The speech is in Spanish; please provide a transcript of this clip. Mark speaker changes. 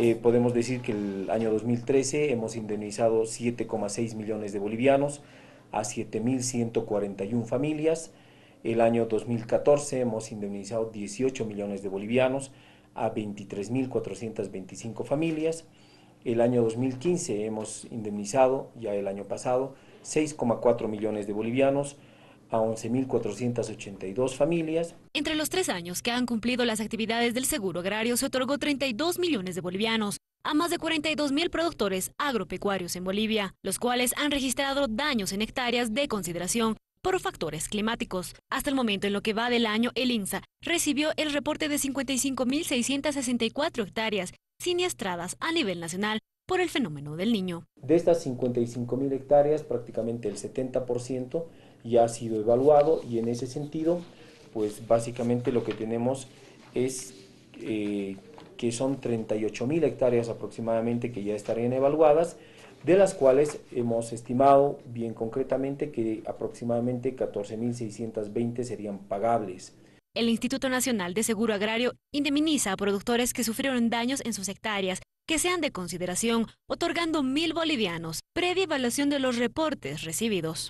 Speaker 1: Eh, podemos decir que el año 2013 hemos indemnizado 7,6 millones de bolivianos a 7.141 familias. El año 2014 hemos indemnizado 18 millones de bolivianos a 23.425 familias. El año 2015 hemos indemnizado, ya el año pasado, 6,4 millones de bolivianos a 11.482 familias.
Speaker 2: Entre los tres años que han cumplido las actividades del seguro agrario se otorgó 32 millones de bolivianos a más de 42.000 productores agropecuarios en Bolivia, los cuales han registrado daños en hectáreas de consideración por factores climáticos. Hasta el momento en lo que va del año, el INSA recibió el reporte de 55.664 hectáreas siniestradas a nivel nacional por el fenómeno del niño.
Speaker 1: De estas 55.000 hectáreas, prácticamente el 70% ya ha sido evaluado y en ese sentido, pues básicamente lo que tenemos es eh, que son 38 mil hectáreas aproximadamente que ya estarían evaluadas, de las cuales hemos estimado bien concretamente que aproximadamente 14.620 serían pagables.
Speaker 2: El Instituto Nacional de Seguro Agrario indemniza a productores que sufrieron daños en sus hectáreas que sean de consideración, otorgando mil bolivianos, previa evaluación de los reportes recibidos.